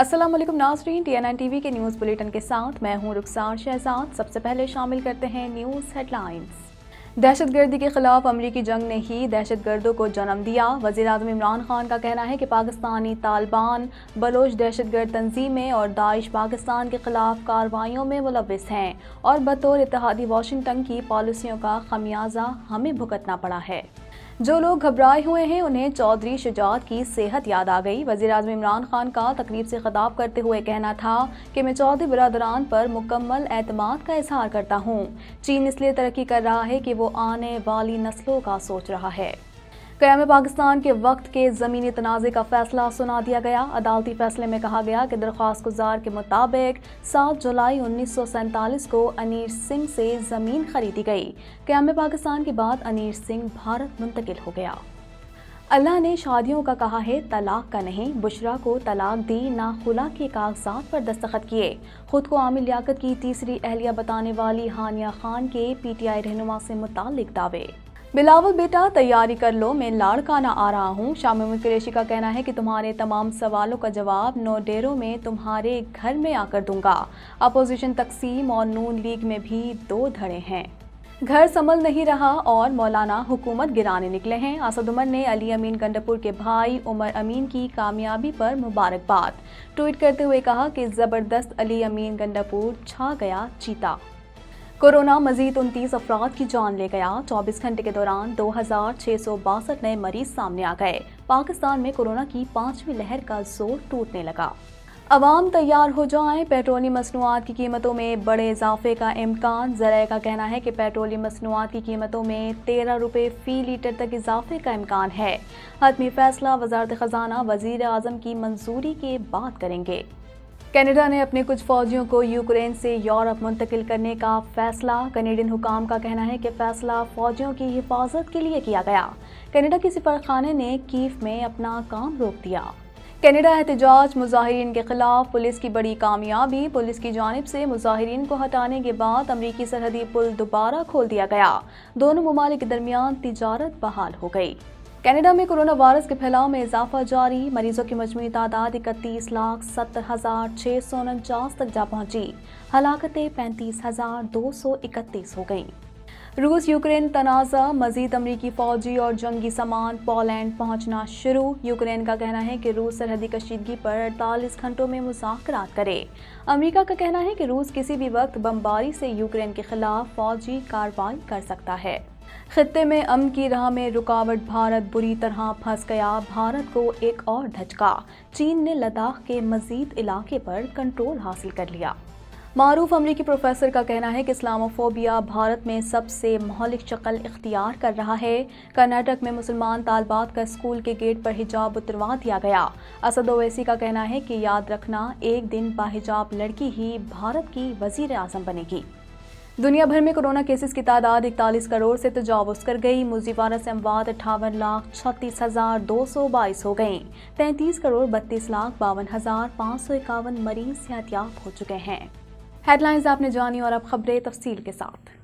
असलम नाजरीन T N N V के news bulletin के साथ मैं हूं रुखसार शहजाद सबसे पहले शामिल करते हैं न्यूज़ हेडलाइंस दहशतगर्दी के खिलाफ अमरीकी जंग ने ही दहशतगर्दों को जन्म दिया वजी अजम इमरान खान का कहना है कि पाकिस्तानी तालिबान बलोच दहशतगर्द तंजीमें और दाइश पाकिस्तान के खिलाफ कार्रवाइयों में मुलविस हैं और बतौर इतिहादी वाशिंगटन की पॉलिसियों का खमियाजा हमें भुगतना पड़ा है जो लोग घबराए हुए हैं उन्हें चौधरी शुजात की सेहत याद आ गई वजीर अजम इमरान खान का तकरीब से खिताब करते हुए कहना था कि मैं चौधरी बरदरान पर मुकम्मल एतमाद का इजहार करता हूँ चीन इसलिए तरक्की कर रहा है कि वो आने वाली नस्लों का सोच रहा है क्याम पाकिस्तान के वक्त के ज़मीनी तनाज़े का फैसला सुना दिया गया अदालती फैसले में कहा गया कि दरख्वास्त गुजार के मुताबिक सात जुलाई उन्नीस सौ सैंतालीस को अनिर सिंह से ज़मीन खरीदी गई क्याम पाकिस्तान के बाद अनिर सिंह भारत मुंतकिल हो गया अल्लाह ने शादियों का कहा है तलाक का नहीं बुशरा को तलाक दी ना खुला के कागजात पर दस्तखत किए खुद को आमिर लियाकत की तीसरी अहलिया बताने वाली हानिया खान के पीटीआई रहनुमा से मुतल दावे बिलावल बेटा तैयारी कर लो मैं लाड़काना आ रहा हूँ शामिम कुरेशी का कहना है कि तुम्हारे तमाम सवालों का जवाब नो डेरो में तुम्हारे घर में आकर दूंगा अपोजिशन तकसीम और नून लीग में भी दो धड़े हैं घर संभल नहीं रहा और मौलाना हुकूमत गिराने निकले हैं आसद उमर ने अली अमीन गंडपुर के भाई उमर अमीन की कामयाबी पर मुबारकबाद ट्वीट करते हुए कहा कि ज़बरदस्त अली अमीन गंडापुर छा गया चीता कोरोना मजीद उनतीस अफराद की जान ले गया चौबीस घंटे के दौरान दो हजार छह सौ बासठ नए मरीज सामने आ गए पाकिस्तान में कोरोना की पांचवी लहर का जोर टूटने लगा अवाम तैयार हो जाएं पेट्रोलियम मसनूआत की कीमतों में बड़े इजाफे का इम्कान जरा का कहना है कि पेट्रोलियम मसनूआत की कीमतों में तेरह रुपये फ़ी लीटर तक इजाफे का इम्कान है हतमी फैसला वजारत ख़जाना वज़ी अजम की मंजूरी के बाद करेंगे कनाडा ने अपने कुछ फौजियों को यूक्रेन से यूरोप मुंतकिल करने का फैसला कनेडियन हुकाम का कहना है कि फैसला फौजियों की हिफाजत के लिए किया गया कनाडा के सिफारखाने ने कीफ में अपना काम रोक दिया कनाडा एहतजाज मुजाहरीन के खिलाफ पुलिस की बड़ी कामयाबी पुलिस की जानब से मुजाहरीन को हटाने के बाद अमरीकी सरहदी पुल दोबारा खोल दिया गया दोनों ममालिक के दरमियान तजारत बहाल हो गई कनाडा में कोरोना वायरस के फैलाव में इजाफा जारी मरीजों की मजमू तादाद इकतीस लाख सत्तर हजार छह सौ उनचास तक जा पहुंची हलाकतें पैंतीस हजार दो सौ इकतीस हो गईं रूस यूक्रेन तनाज़ा मजीद अमरीकी फ़ौजी और जंगी सामान पोलैंड पहुंचना शुरू यूक्रेन का कहना है कि रूस सरहदी कशीदगी पर अड़तालीस घंटों में मुजाकर करे अमरीका का कहना है कि रूस किसी भी वक्त बमबारी से यूक्रेन के खिलाफ फौजी कार्रवाई कर सकता है खत्े में अम की राह में रुकावट भारत बुरी तरह फंस गया भारत को एक और धचका चीन ने लद्दाख के मजीद इलाके पर कंट्रोल हासिल कर लिया मरूफ अमरीकी प्रोफेसर का कहना है कि इस्लामोफोबिया भारत में सबसे मौलिक शक्ल इख्तियार कर रहा है कर्नाटक में मुसलमान तालबात का स्कूल के गेट पर हिजाब उतरवा दिया गया असद ओवैसी का कहना है कि याद रखना एक दिन बाहिजाब लड़की ही भारत की वजीर आजम बनेगी दुनिया भर में कोरोना केसेस की तादाद इकतालीस करोड़ से तजावज़ कर गई मुजीवारा से अमवाद अठावन लाख छत्तीस हज़ार दो सौ बाईस हो गए तैंतीस करोड़ बत्तीस लाख बावन हज़ार पाँच सौ इक्यावन मरीज सेहतियाब हो चुके हैं हेडलाइंस आपने जानी और अब खबरें तफसील के साथ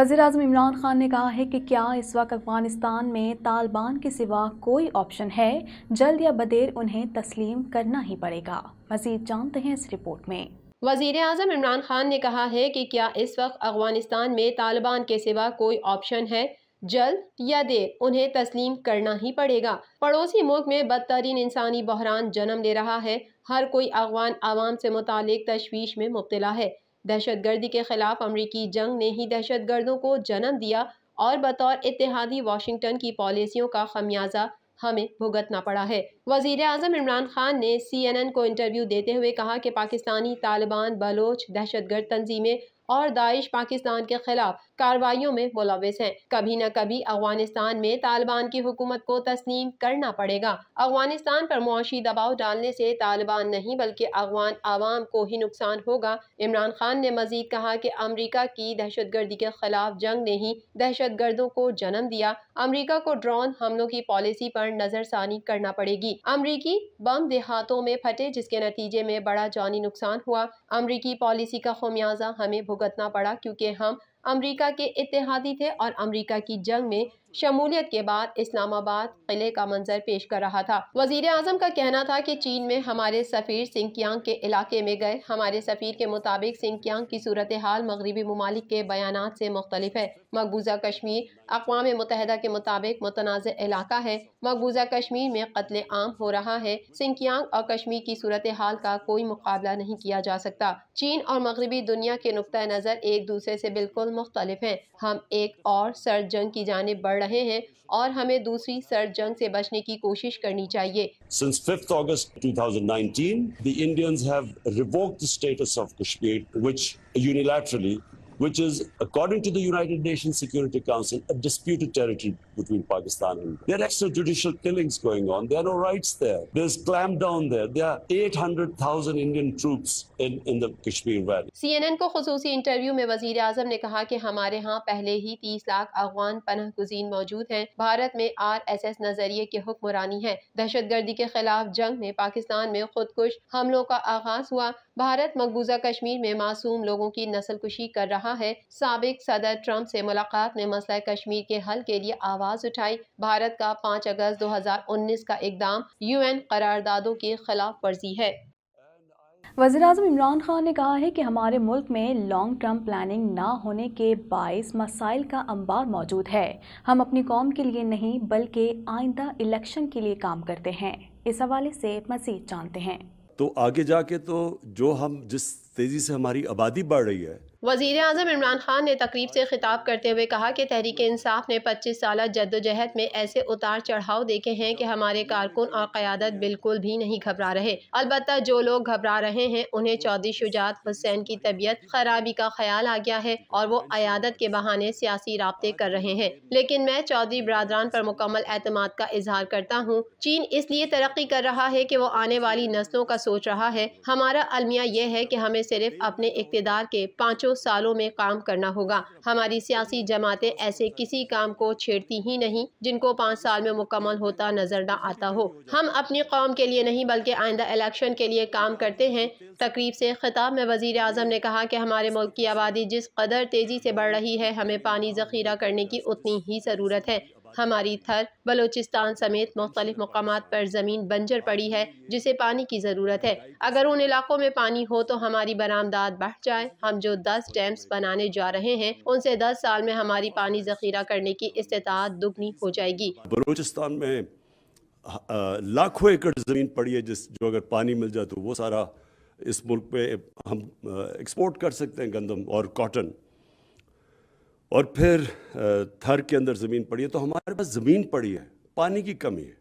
वजीर अजम इमरान खान ने कहा है कि क्या इस वक्त अफगानिस्तान में तालिबान के सिवा कोई ऑप्शन है जल्द या बदेर उन्हें तस्लीम करना ही पड़ेगा मजीद जानते हैं इस रिपोर्ट में वजीर अजम इमरान खान ने कहा है कि क्या इस वक्त अफगानिस्तान में तालिबान के सिवा कोई ऑप्शन है जल्द या देर उन्हें तस्लीम करना ही पड़ेगा पड़ोसी मुल्क में बदतरीन इंसानी बहरान जन्म ले रहा है हर कोई अफगान आवाम से मुतल तशवीश में मुबतला है दहशत गर्दी के खिलाफ अमरीकी जंग ने ही दहशत गर्दों को जन्म दिया और बतौर इतिहादी वाशिंगटन की पॉलिसियों का खमियाजा हमें भुगतना पड़ा है वजीर अजम इमरान खान ने सी एन एन को इंटरव्यू देते हुए कहा कि पाकिस्तानी तालिबान बलोच दहशत गर्द तंजीमें और दाइश पाकिस्तान के खिलाफ कार्रवाइयों में मुलविस हैं कभी न कभी अफगानिस्तान में तालिबान की हुकूमत को तस्लीम करना पड़ेगा अफगानिस्तान पर मुआशी दबाव डालने से तालिबान नहीं बल्कि अफगान आवाम को ही नुकसान होगा इमरान खान ने मजीद कहा कि अमरीका की दहशत गर्दी के खिलाफ जंग ने ही दहशत गर्दों को जन्म दिया अमरीका को ड्रोन हमलों की पॉलिसी पर नजरसानी करना पड़ेगी अमरीकी बम देहातों में फटे जिसके नतीजे में बड़ा जानी नुकसान हुआ अमरीकी पॉलिसी का खमियाजा हमें भुगतना पड़ा क्योंकि हम अमेरिका के इतिहादी थे और अमेरिका की जंग में शमूलियत के बाद इस्लामाबाद किले का मंजर पेश कर रहा था वजीर अजम का कहना था की चीन में हमारे सफ़ीर सिंकियांग के इलाके में गए हमारे सफ़ीर के मुताबिक सिंकियांग की सूरत हाल मगरबी ममालिक के बयान ऐसी मुख्तलिफ है मकबूजा कश्मीर अकवा मुतहदा के मुताबिक मुतनाज़ इलाका है मकबूजा कश्मीर में कत्ल आम हो रहा है सिंकियांग और कश्मीर की सूरत हाल का कोई मुकाबला नहीं किया जा सकता चीन और मगरबी दुनिया के नुक़ नज़र एक दूसरे ऐसी बिल्कुल मुख्तलिफ है हम एक और सर्द जंग की जानब बढ़ बढ़ रहे हैं और हमें दूसरी सर्द जंग से बचने की कोशिश करनी चाहिए Since 5th August 2019, the Indians have revoked the status of Kashmir, which unilaterally, which is according to the United Nations Security Council a disputed territory between Pakistan and India. There are extrajudicial killings going on. There are no rights there. There's clampdown there. There are 800,000 Indian troops in, in the Kashmir Valley. CNN को खसूसी interview में वजीर आजम ने कहा कि हमारे यहाँ पहले ही 30 लाख अफगान पनह गुजीन मौजूद हैं भारत में आर एस एस नजरिए की हुक्मरानी है दहशत गर्दी के खिलाफ जंग में पाकिस्तान में खुदकुश हमलों का आगाज हुआ भारत मकबूजा कश्मीर में मासूम लोगों की नस्ल कुशी कर रहा है सबक सदर ट्रंप से मुलाकात में मसला कश्मीर के हल के लिए आवाज आवाज उठाई भारत का पाँच अगस्त उन्नीस का इकदाम एन करारदादों के खिलाफ वर्जी है वजी अजम इमरान खान ने कहा है कि हमारे मुल्क में लॉन्ग टर्म प्लानिंग ना होने के बायस मसाइल का अंबार मौजूद है हम अपनी कौम के लिए नहीं बल्कि आइंदा इलेक्शन के लिए काम करते हैं इस हवाले से मजीद जानते हैं तो आगे जाके तो जो हम जिस तेज़ी से हमारी आबादी बढ़ रही है वजीर अजम इमरान खान ने तकरीब से खिताब करते हुए कहा कि तहरीक इंसाफ ने पच्चीस साल जद्दोजहद में ऐसे उतार चढ़ाव देखे हैं कि हमारे कारकुन और क़्यादत बिल्कुल भी नहीं घबरा रहे अलबत् जो लोग घबरा रहे हैं उन्हें चौधरी शुजात हुसैन की तबीयत खराबी का ख्याल आ गया है और वो अयादत के बहाने सियासी रबते कर रहे हैं लेकिन मैं चौधरी बरदरान पर मुकम्मल एतम का इजहार करता हूँ चीन इसलिए तरक्की कर रहा है कि वो आने वाली नस्लों का सोच रहा है हमारा अलमिया यह है कि हमें सिर्फ अपने इकतदार के पाँचों पाँचों सालों में काम करना होगा हमारी सियासी जमातें ऐसे किसी काम को छेड़ती ही नहीं जिनको पाँच साल में मुकम्मल होता नजर न आता हो हम अपनी कौम के लिए नहीं बल्कि आइंदा इलेक्शन के लिए काम करते हैं तकरीब से खिताब में वजीर अजम ने कहा कि हमारे मुल्क की आबादी जिस कदर तेज़ी से बढ़ रही है हमें पानी ज़खीरा करने की उतनी ही ज़रूरत है हमारी थर बलोचिस्तान समेत मुख्तलिफ मकाम पर ज़मीन बंजर पड़ी है जिसे पानी की ज़रूरत है अगर उन इलाकों में पानी हो तो हमारी बरामदाद बढ़ जाए हम जो दस डैम्स बनाने जा रहे हैं उनसे दस साल में हमारी पानी जखीरा करने की इस्तात दुगनी हो जाएगी बलोचिस्तान में लाखों एकड़ ज़मीन पड़ी है जिस जो अगर पानी मिल जाए तो वो सारा इस मुल्क पे हम एक्सपोर्ट कर सकते हैं गंदम और कॉटन और फिर थर के अंदर ज़मीन पड़ी है तो हमारे पास ज़मीन पड़ी है पानी की कमी है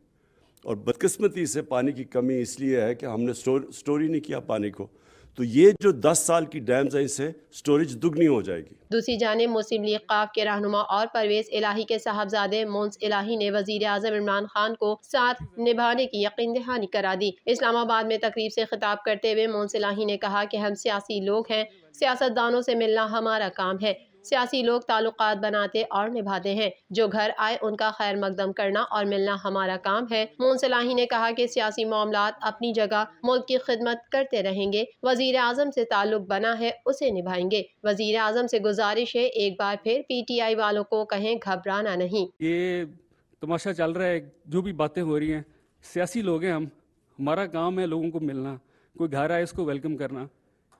और बदकिस्मती से पानी की कमी इसलिए है कि हमने स्टोर स्टोरी नहीं किया पानी को तो ये जो 10 साल की डैम्स हैं इसे स्टोरेज दुगनी हो जाएगी दूसरी जाने मुस्लिम लीग काफ के रहनुमा और परवेज इलाही के साहबजादे मोन्स इलाही ने वजीर आजम इमरान खान को साथ निभाने की यकीन दहानी करा दी इस्लामाबाद में तकरीब से खिताब करते हुए मोन्स इलाही ने कहा कि हम सियासी लोग हैं सियासतदानों से मिलना हमारा काम है सियासी लोग ताल्लुक बनाते और निभाते हैं जो घर आए उनका खैर मकदम करना और मिलना हमारा काम है मोन सलाही ने कहा की सियासी मामला अपनी जगह मुल्क की खिदमत करते रहेंगे वजीर अजम ऐसी ताल्लुक बना है उसे निभाएंगे वजीर आजम ऐसी गुजारिश है एक बार फिर पी टी आई वालों को कहें घबराना नहीं ये तमाशा चल रहा है जो भी बातें हो रही है सियासी लोग हैं हम हमारा काम है लोगों को मिलना कोई घर आए उसको वेलकम करना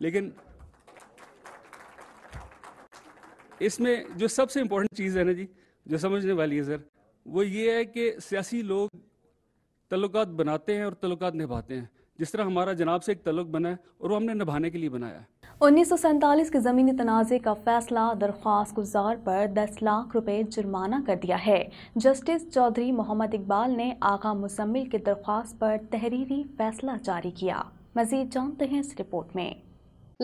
लेकिन इसमें जो सबसे इम्पोर्टेंट चीज़ है ना जी जो समझने वाली है सर वो ये है कि सियासी लोग तल्लुक बनाते हैं और तल्लुक निभाते हैं जिस तरह हमारा जनाब से एक तल्लुक बना है और वो हमने निभाने के लिए बनाया है उन्नीस सौ सैंतालीस के ज़मीनी तनाज़े का फैसला दरख्वास्त गुजार पर दस लाख रुपए जुर्माना कर दिया है जस्टिस चौधरी मोहम्मद इकबाल ने आगा मुसम्मिल की दरख्वास्त पर तहरीरी फैसला जारी किया मजीद जानते हैं इस रिपोर्ट में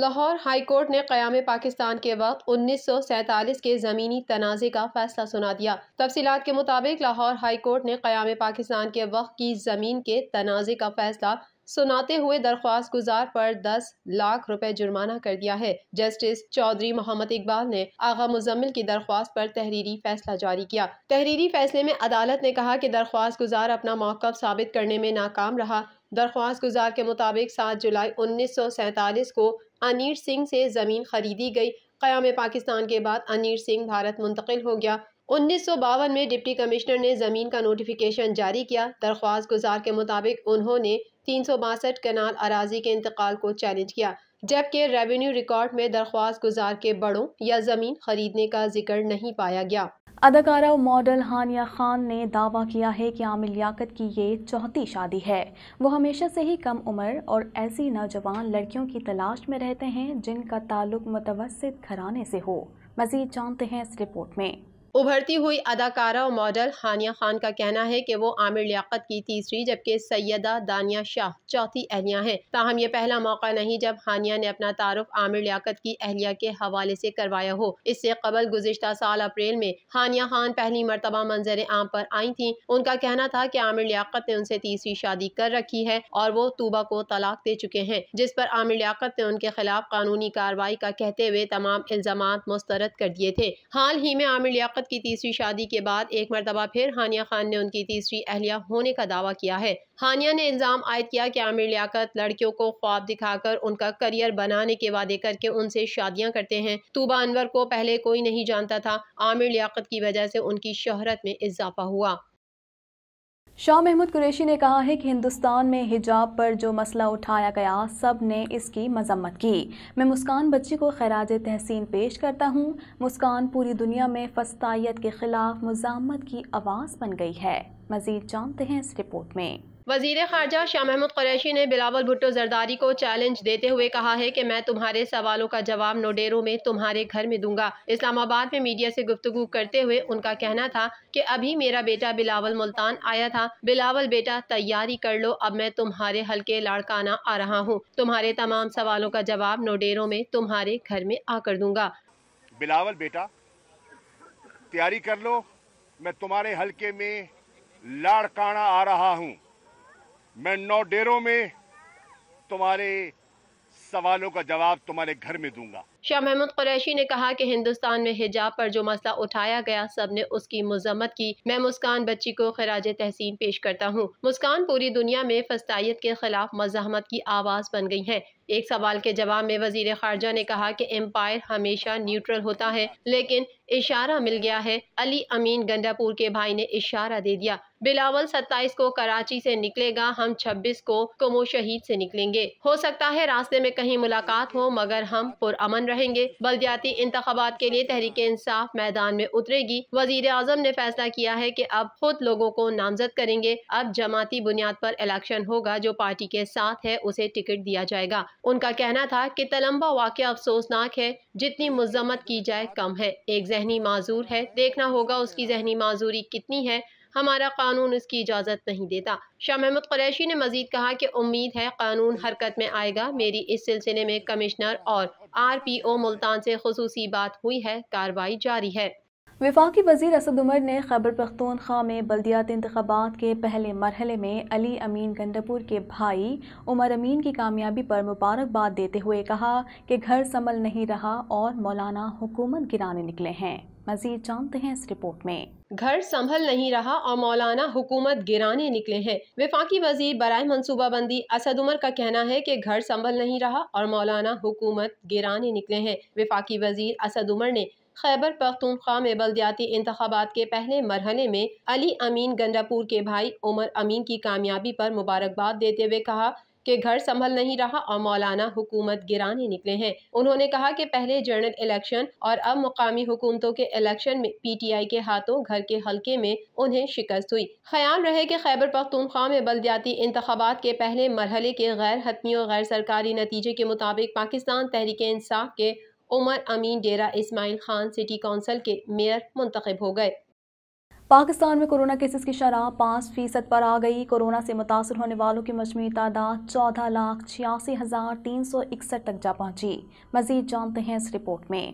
लाहौर हाई कोर्ट ने क़्याम पाकिस्तान के वक्त उन्नीस सौ सैतालीस के ज़मीनी तनाज़े का फ़ैसला सुना दिया तफसीत के मुताबिक लाहौर हाई कोर्ट ने क़्याम पाकिस्तान के वक्त की ज़मीन के तनाज़े का फ़ैसला सुनाते हुए दरख्वास्त गुजार पर 10 लाख रुपए जुर्माना कर दिया है जस्टिस चौधरी मोहम्मद इकबाल ने आगा मुजम्मिल की दरख्वास्त पर तहरीरी फैसला जारी किया तहरीरी फैसले में अदालत ने कहा कि दरख्वास्त गुजार अपना मौकफ साबित करने में नाकाम रहा दरख्वास्त गुजार के मुताबिक सात जुलाई उन्नीस सौ सैंतालीस को अनिर सिंह से ज़मीन खरीदी गई क़याम पाकिस्तान के बाद अनिर सिंह भारत मुंतकिल हो गया उन्नीस सौ बावन में डिप्टी कमिश्नर ने ज़मीन का नोटिफिकेशन जारी किया दरख्वास्त गुजार के मुताबिक उन्होंने तीन सौ बासठ कनाल अराजी के इंतकाल को चैलेंज किया जबकि रेवेन्यू रिकॉर्ड में दरख्वास्त गुजार के बड़ों या ज़मीन खरीदने का जिक्र नहीं पाया गया अदाकारा और मॉडल हानिया खान ने दावा किया है कि आमिर लियाकत की ये चौथी शादी है वो हमेशा से ही कम उम्र और ऐसी नौजवान लड़कियों की तलाश में रहते हैं जिनका ताल्लुक मुतवसत घराने से हो मज़ीद जानते हैं इस रिपोर्ट में उभरती हुई अदाकारा और मॉडल हानिया खान का कहना है कि वो आमिर लियाकत की तीसरी जबकि सैदा दानिया शाह चौथी अहलिया हैं ताहम ये पहला मौका नहीं जब हानिया ने अपना तारफ आमिर लियाकत की अहलिया के हवाले से करवाया हो इससे कबल गुजशत साल अप्रैल में हानिया खान पहली मरतबा मंजर आम पर आई थी उनका कहना था की आमिर लियाकत ने उनसे तीसरी शादी कर रखी है और वो तूबा को तलाक दे चुके हैं जिस पर आमिर लियाकत ने उनके खिलाफ कानूनी कार्रवाई का कहते हुए तमाम इल्जाम मुस्तरद कर दिए थे हाल ही में आमिर लियाकत शहजाद की तीसरी शादी के बाद एक मरतबा फिर हानिया खान ने उनकी तीसरी अहलिया होने का दावा किया है हानिया ने इल्ज़ाम आयद किया कि आमिर लियाकत लड़कियों को ख्वाब दिखाकर उनका करियर बनाने के वादे करके उनसे शादियां करते हैं तूबा अनवर को पहले कोई नहीं जानता था आमिर लियाकत की वजह से उनकी शहरत में इजाफा हुआ शाह महमूद कुरैशी ने कहा है कि हिंदुस्तान में हिजाब पर जो मसला उठाया गया सब ने इसकी मजम्मत की मैं मुस्कान बच्ची को खराज तहसीन पेश करता हूँ मुस्कान पूरी दुनिया में फस्तायत के ख़िलाफ़ मजामत की आवाज़ बन गई है मजीद जानते हैं इस रिपोर्ट में वजीर खारजा शाह महमूद कुरैशी ने बिलावल भुट्टो जरदारी को चैलेंज देते हुए कहा है कि मैं तुम्हारे सवालों का जवाब नोडेरो में तुम्हारे घर में दूंगा इस्लामाबाद में मीडिया से गुफ्तगु करते हुए उनका कहना था कि अभी मेरा बेटा बिलावल मुल्तान आया था बिलावल बेटा तैयारी कर लो अब मैं तुम्हारे हल्के लाड़काना आ रहा हूँ तुम्हारे तमाम सवालों का जवाब नोडेरो में तुम्हारे घर में आकर दूंगा बिलावल बेटा तैयारी कर लो मैं तुम्हारे हल्के में लाड़काना आ रहा हूं मैं नौ डेरों में तुम्हारे सवालों का जवाब तुम्हारे घर में दूंगा शाह महमूद कुरैशी ने कहा कि हिंदुस्तान में हिजाब पर जो मसला उठाया गया सब ने उसकी मजम्मत की मैं मुस्कान बच्ची को खराज तहसीन पेश करता हूँ मुस्कान पूरी दुनिया में फस्तायत के खिलाफ मजामत की आवाज़ बन गई है एक सवाल के जवाब में वजीर खारजा ने कहा कि एम्पायर हमेशा न्यूट्रल होता है लेकिन इशारा मिल गया है अली अमीन गंडापुर के भाई ने इशारा दे दिया बिलावल 27 को कराची से निकलेगा हम 26 को कमो शहीद से निकलेंगे हो सकता है रास्ते में कहीं मुलाकात हो मगर हम पुरअमन रहेंगे बल्दियाती इंतबात के लिए तहरीक इंसाफ मैदान में उतरेगी वजीर अजम ने फैसला किया है की अब खुद लोगों को नामजद करेंगे अब जमाती बुनियाद पर इलेक्शन होगा जो पार्टी के साथ है उसे टिकट दिया जाएगा उनका कहना था की तलम्बा वाक़ अफसोसनाक है जितनी मजम्मत की जाए कम है एक जहनी माजूर है देखना होगा उसकी जहनी माजूरी कितनी है हमारा कानून उसकी इजाज़त नहीं देता शाह महमूद कुरैशी ने मजीद कहा कि उम्मीद है कानून हरकत में आएगा मेरी इस सिलसिले में कमिश्नर और आर पी ओ मुल्तान से खसूसी बात हुई है कार्रवाई जारी है विफाक वजीर असद उमर ने खैबर पख्तूनख्वा में बल्दियात इंतबात के पहले मरहले में अली अमीन गंडपुर के भाई उमर अमीन की कामयाबी पर मुबारकबाद देते हुए कहा कि घर संभल नहीं रहा और मौलाना हुकूमत गिराने निकले हैं मजीद जानते हैं इस रिपोर्ट में घर संभल नहीं रहा और मौलाना हुकूमत गिराने निकले हैं विफाकी वजीर बरए मनसूबाबंदी असद उमर का कहना है कि घर संभल नहीं रहा और मौलाना हुकूमत गिराने निकले हैं विफाकी वजीर असद उमर ने खैबर पख्तूनख्वा में बलदियाती इंतबात के पहले मरहले में अली अमीन गंडापुर के भाई उमर अमीन की कामयाबी पर मुबारकबाद देते हुए कहा के घर संभल नहीं रहा और मौलाना हुकूमत गिराने निकले हैं उन्होंने कहा कि पहले जनरल इलेक्शन और अब मुकामी हुकूमतों के इलेक्शन में पीटीआई के हाथों घर के हल्के में उन्हें शिकस्त हुई ख्याल रहे कि खैबर पख्तूनख्वा में बलदियाती इंतबात के पहले मरहले के गैर हतमी और गैर सरकारी नतीजे के मुताबिक पाकिस्तान तहरीक इंसाफ के उमर अमीन डेरा इसमाइल खान सिटी काउंसिल के मेयर मुंतखब हो गए पाकिस्तान में कोरोना केसेस की शराह पाँच फीसद पर आ गई कोरोना से मुतासर होने वालों की मजमू तादाद चौदह लाख छियासी हज़ार तीन सौ इकसठ तक जा पहुँची मजीद जानते हैं इस रिपोर्ट में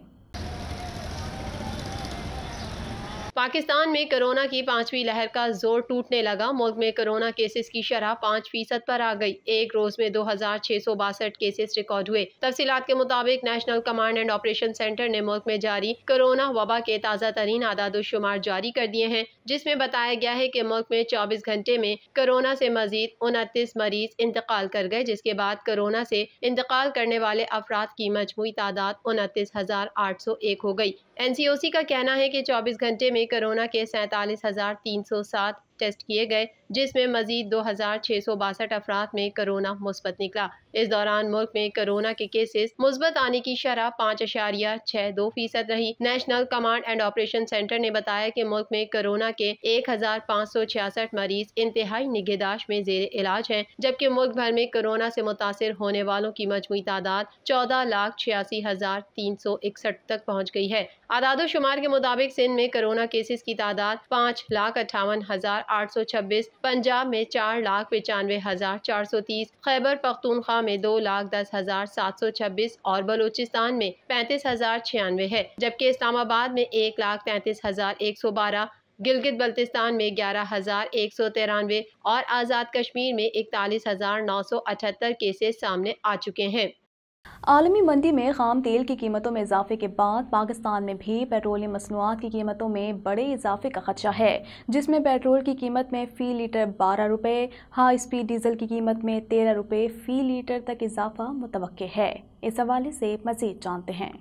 पाकिस्तान में कोरोना की पांचवी लहर का जोर टूटने लगा मुल्क में कोरोना केसेस की शरह पाँच फीसद पर आ गई एक रोज में दो हजार छह सौ बासठ केसेस रिकॉर्ड हुए तफसीत के मुताबिक national command and operation centre ने मुल्क में जारी कोरोना वबा के ताज़ा तरीन आदादोशुमार जारी कर दिए हैं जिसमें बताया गया है की मुल्क में चौबीस घंटे में कोरोना ऐसी मजीद उनतीस मरीज इंतकाल कर गए जिसके बाद कोरोना ऐसी इंतकाल करने वाले अफराद की मजमू तादाद उनतीस हजार आठ सौ एक हो गयी एनसीओसी का कहना है कि 24 घंटे में कोरोना के सैंतालीस टेस्ट किए गए जिसमें मजीद दो हज़ार छः सौ बासठ अफराद में कोरोना मुस्बत निकला इस दौरान मुल्क में कोरोना के केसेस मुस्बत आने की शरह पाँच अशारिया छः दो फीसद रही national command and operation centre ने बताया कि मुल्क में कोरोना के एक हजार पाँच सौ छियासठ मरीज इंतहाई निगहदाश्त में जेर इलाज है जबकि मुल्क भर में कोरोना से मुतासर होने वालों की मजमू तादाद चौदह लाख छियासी हजार तीन सौ इकसठ तक पहुँच गई है आदाद शुमार के मुताबिक सिंध में कोरोना केसेस की तादाद पाँच लाख अट्ठावन हजार आठ सौ छब्बीस पंजाब में चार लाख पचानवे हज़ार चार सौ तीस खैबर पख्तूनख्वा में दो लाख दस हज़ार सात सौ छब्बीस और बलूचिस्तान में पैंतीस हज़ार छियानवे है जबकि इस्लामाबाद में एक लाख तैंतीस हज़ार एक सौ बारह गिलगित बल्तिस्तान में ग्यारह हज़ार एक सौ तिरानवे और आज़ाद कश्मीर में इकतालीस हज़ार नौ सौ अठहत्तर केसेस सामने आ चुके हैं आलमी मंदी में खाम तेल की कीमतों में इजाफे के बाद पाकिस्तान में भी पेट्रोलियम मसनूआत की कीमतों में बड़े इजाफे का खदशा है जिसमें पेट्रोल की कीमत में फ़ी लीटर बारह रुपये हाई स्पीड डीजल की कीमत में तेरह रुपये फ़ी लीटर तक इजाफा मुतव है इस हवाले से मज़ीद जानते हैं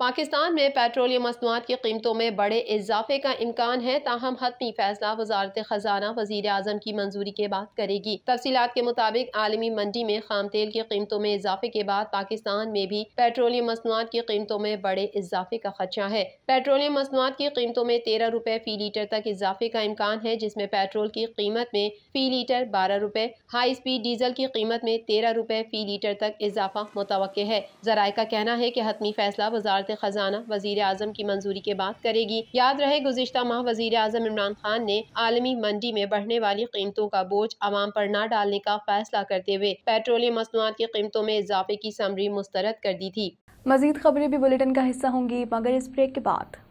पाकिस्तान में पेट्रोलियम मसनूआत की कीमतों में बड़े इजाफे का इम्कान है ताहम हतमी फैसला वजारत खजाना वजीर अजम की मंजूरी के बाद करेगी तफसीत के मुताबिक आलमी मंडी में खाम तेल की कीमतों में इजाफे के बाद पाकिस्तान में भी पेट्रोलियम मसनूआत की कीमतों में बड़े इजाफे का खदशा है पेट्रोलियम मसनूआत की कीमतों में तेरह रुपए फी लीटर तक इजाफे का इम्कान है जिसमें पेट्रोल की कीमत में फी लीटर बारह रुपए हाई स्पीड डीजल की कीमत में तेरह रुपए फी लीटर तक इजाफा मुतव है जराये का कहना है की हतमी फैसला वजारत वजारत खजाना वजीर अजम की मंजूरी के बाद करेगी याद रहे गुजशत माह वजीर अजम इमरान खान ने आलमी मंडी में बढ़ने वाली कीमतों का बोझ आवाम पर न डालने का फैसला करते हुए पेट्रोलियम मसनूआत की कीमतों में इजाफे की समरी मुस्तरद कर दी थी मजीद खबरें भी बुलेटिन का हिस्सा होंगी मगर इस ब्रेक के बाद